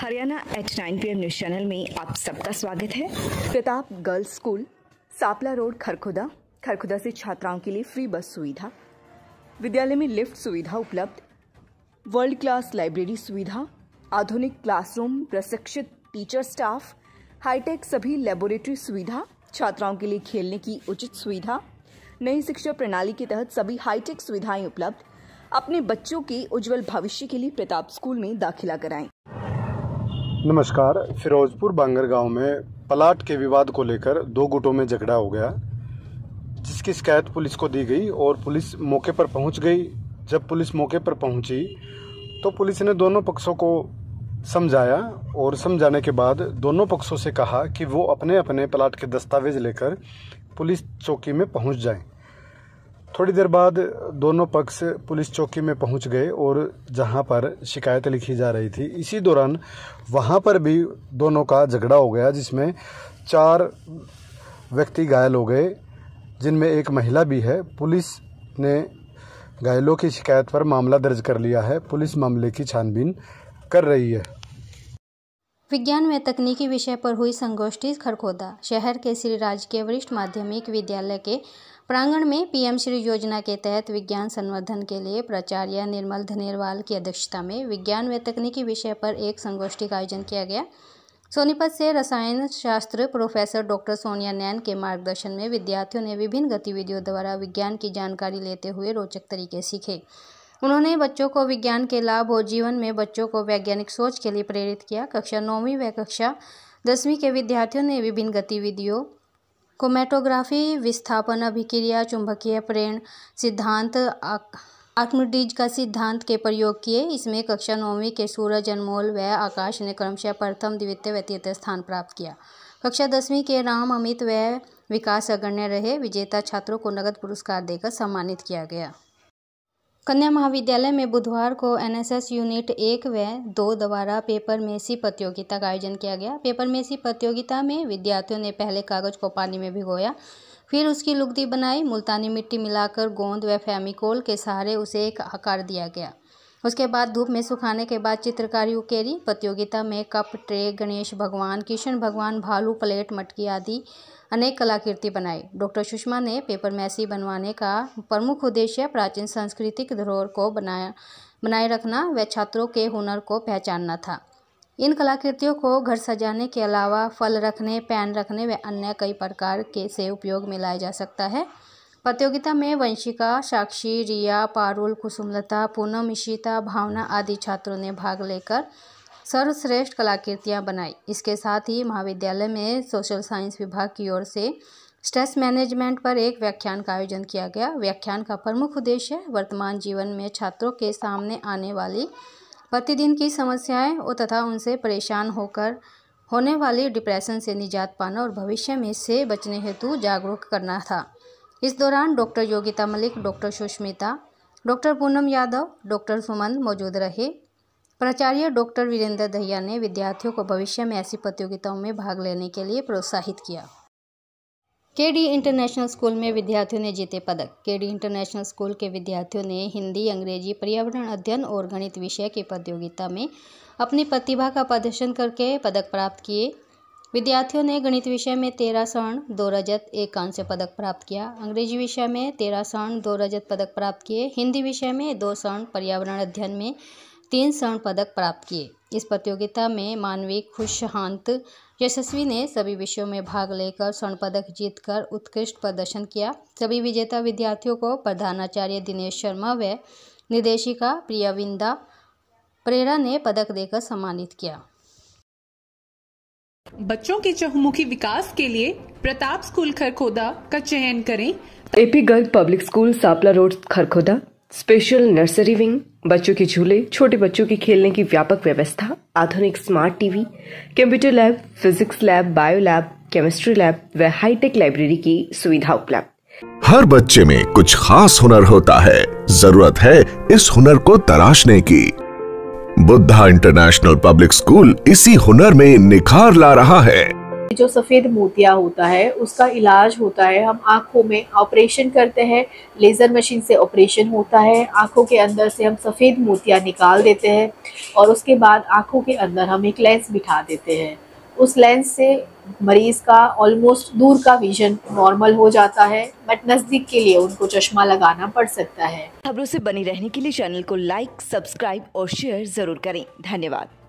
Haryana eight nine P news channel में आप सबका स्वागत है Pratap girls school Sapla road Kharkhuda Kharkhuda से छात्राओं के लिए फ्री बस सुविधा विद्यालय में लिफ्ट सुविधा उपलब्ध वर्ल्ड क्लास लाइब्रेरी सुविधा आधुनिक क्लासरूम प्रशिक्षित टीचर स्टाफ हाईटेक सभी लेबोरेटरी सुविधा छात्राओं के लिए खेलने की उचित सुविधा नई शिक्षा प्रणाली के तहत सभी हाईटेक सुविधाएं उपलब्ध अपने बच्चों के उज्जवल भविष्य के लिए प्रताप स्कूल में दाखिला कराएं नमस्कार फिरोजपुर बांगर गांव में प्लाट के विवाद को लेकर दो गुटों में झगड़ा हो गया जिसकी शिकायत पुलिस को दी गई और पुलिस मौके पर पहुंच गई जब पुलिस मौके पर पहुंची तो पुलिस ने दोनों पक्षों को समझाया और समझाने के बाद दोनों पक्षों से कहा कि वो अपने अपने प्लाट के दस्तावेज लेकर पुलिस चौकी में पहुंच जाएं थोड़ी देर बाद दोनों पक्ष पुलिस चौकी में पहुंच गए और जहां पर शिकायत लिखी जा रही थी इसी दौरान वहां पर भी दोनों का झगड़ा हो गया जिसमें चार व्यक्ति घायल हो गए जिनमें एक महिला भी है पुलिस ने घायलों की शिकायत पर मामला दर्ज कर लिया है पुलिस मामले की छानबीन कर रही है विज्ञान में तकनीकी विषय पर हुई संगोष्ठी खरखोदा शहर के श्री राजकीय वरिष्ठ माध्यमिक विद्यालय के प्रांगण में पीएम श्री योजना के तहत विज्ञान संवर्धन के लिए प्राचार्य निर्मल धनेरवाल की अध्यक्षता में विज्ञान व तकनीकी विषय पर एक संगोष्ठी का आयोजन किया गया सोनीपत से रसायन शास्त्र प्रोफेसर डॉक्टर सोनिया नैन के मार्गदर्शन में विद्यार्थियों ने विभिन्न गतिविधियों द्वारा विज्ञान की जानकारी लेते हुए रोचक तरीके सीखे उन्होंने बच्चों को विज्ञान के लाभ और जीवन में बच्चों को वैज्ञानिक सोच के लिए प्रेरित किया कक्षा नौवीं व कक्षा दसवीं के विद्यार्थियों ने विभिन्न गतिविधियों कोमेटोग्राफी विस्थापन अभिक्रिया चुंबकीय प्रेरण सिद्धांत आत्मडीज का सिद्धांत के प्रयोग किए इसमें कक्षा नौवीं के सूरज अनमोल व आकाश ने क्रमशः प्रथम द्वितीय व तृतीय स्थान प्राप्त किया कक्षा दसवीं के राम अमित व विकास अग्रण्य रहे विजेता छात्रों को नगद पुरस्कार देकर सम्मानित किया गया कन्या महाविद्यालय में बुधवार को एनएसएस यूनिट एक व दो द्वारा पेपर मेसी प्रतियोगिता का आयोजन किया गया पेपर मेसी प्रतियोगिता में विद्यार्थियों ने पहले कागज को पानी में भिगोया फिर उसकी लुगदी बनाई मुल्तानी मिट्टी मिलाकर गोंद व फेमिकोल के सहारे उसे एक आकार दिया गया उसके बाद धूप में सुखाने के बाद चित्रकारी उकेरी प्रतियोगिता में कप ट्रे गणेश भगवान किशन भगवान भालू प्लेट मटकी आदि अनेक कलाकृति बनाई डॉक्टर सुषमा ने पेपर मैसी बनवाने का प्रमुख उद्देश्य प्राचीन सांस्कृतिक धरोहर को बनाया बनाए रखना व छात्रों के हुनर को पहचानना था इन कलाकृतियों को घर सजाने के अलावा फल रखने पैन रखने व अन्य कई प्रकार के से उपयोग में लाया जा सकता है प्रतियोगिता में वंशिका साक्षी रिया पारुल कुसुमलता पूनम इशिता भावना आदि छात्रों ने भाग लेकर सर्वश्रेष्ठ कलाकृतियाँ बनाई इसके साथ ही महाविद्यालय में सोशल साइंस विभाग की ओर से स्ट्रेस मैनेजमेंट पर एक व्याख्यान का आयोजन किया गया व्याख्यान का प्रमुख उद्देश्य वर्तमान जीवन में छात्रों के सामने आने वाली प्रतिदिन की समस्याएं और तथा उनसे परेशान होकर होने वाली डिप्रेशन से निजात पाना और भविष्य में इससे बचने हेतु जागरूक करना था इस दौरान doctor Yogita Malik doctor Sushmita doctor Poonam Yadav doctor Suman मौजूद रहे प्राचार्य डॉक्टर वीरेंद्र दहिया ने विद्यार्थियों को भविष्य में ऐसी प्रतियोगिताओं में भाग लेने के लिए प्रोत्साहित किया के डी इंटरनेशनल स्कूल में विद्यार्थियों ने जीते पदक के डी इंटरनेशनल स्कूल के विद्यार्थियों ने हिंदी अंग्रेजी पर्यावरण अध्ययन और गणित विषय की प्रतियोगिता में अपनी प्रतिभा का प्रदर्शन करके पदक प्राप्त किए विद्यार्थियों ने गणित विषय में तेरह स्वर्ण दो रजत एक कांस्य पदक प्राप्त किया अंग्रेजी विषय में तेरह स्वर्ण दो रजत पदक प्राप्त किए हिंदी विषय में दो स्वर्ण पर्यावरण अध्ययन में तीन स्वर्ण पदक प्राप्त किए इस प्रतियोगिता में मानवी खुशहांत यशस्वी ने सभी विषयों में भाग लेकर स्वर्ण पदक जीतकर उत्कृष्ट प्रदर्शन किया सभी विजेता विद्यार्थियों को प्रधानाचार्य दिनेश शर्मा व निदेशिका प्रियाविंदा प्रेरा ने पदक देकर सम्मानित किया बच्चों के चहुमुखी विकास के लिए प्रताप स्कूल खरखोदा का चयन करें AP girl public school Sapla road Kharkhoda special nursery wing बच्चों के झूले छोटे बच्चों के खेलने की व्यापक व्यवस्था आधुनिक smart TV computer lab physics lab bio lab chemistry lab व हाईटेक लाइब्रेरी की सुविधा उपलब्ध हर बच्चे में कुछ खास हुनर होता है जरूरत है इस हुनर को तराशने की बुद्धा इंटरनेशनल पब्लिक स्कूल इसी हुनर में निखार ला रहा है जो सफ़ेद मोतिया होता है उसका इलाज होता है हम आँखों में ऑपरेशन करते हैं लेज़र मशीन से ऑपरेशन होता है आँखों के अंदर से हम सफ़ेद मोतिया निकाल देते हैं और उसके बाद आँखों के अंदर हम एक लेंस बिठा देते हैं उस लेंस से मरीज़ का ऑलमोस्ट दूर का विजन नॉर्मल हो जाता है बट नज़दीक के लिए उनको चश्मा लगाना पड़ सकता है खबरों से बनी रहने के लिए चैनल को लाइक सब्सक्राइब और शेयर ज़रूर करें धन्यवाद